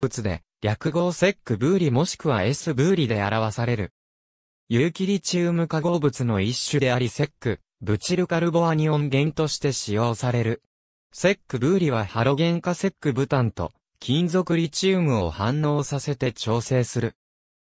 物で、略号セックブーリもしくはスブーリで表される。有機リチウム化合物の一種でありセック、ブチルカルボアニオン源として使用される。セックブーリはハロゲン化セックブタンと金属リチウムを反応させて調整する。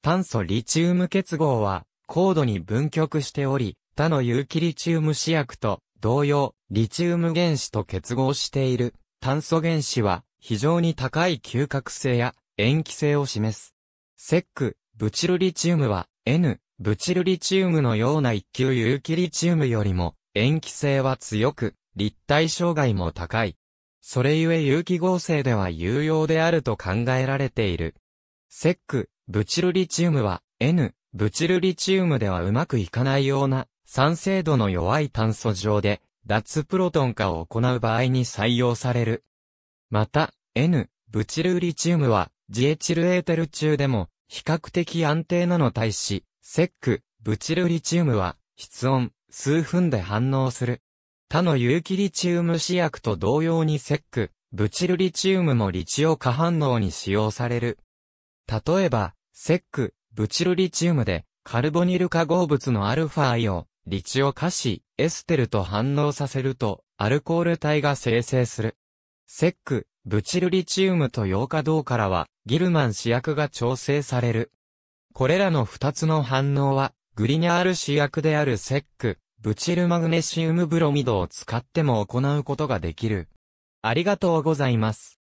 炭素リチウム結合は高度に分極しており、他の有機リチウム試薬と同様、リチウム原子と結合している。炭素原子は非常に高い嗅覚性や塩基性を示す。セック、ブチルリチウムは N、ブチルリチウムのような一級有機リチウムよりも塩基性は強く、立体障害も高い。それゆえ有機合成では有用であると考えられている。セック、ブチルリチウムは N、ブチルリチウムではうまくいかないような酸性度の弱い炭素上で脱プロトン化を行う場合に採用される。また、N、ブチルリチウムは、ジエチルエーテル中でも、比較的安定なの対し、セック、ブチルリチウムは、室温、数分で反応する。他の有機リチウム試薬と同様にセック、ブチルリチウムもリチオ化反応に使用される。例えば、セック、ブチルリチウムで、カルボニル化合物のアルファイオン、リチオ化し、エステルと反応させると、アルコール体が生成する。セック、ブチルリチウムとヨーカ銅からは、ギルマン試薬が調整される。これらの二つの反応は、グリニャール試薬であるセック、ブチルマグネシウムブロミドを使っても行うことができる。ありがとうございます。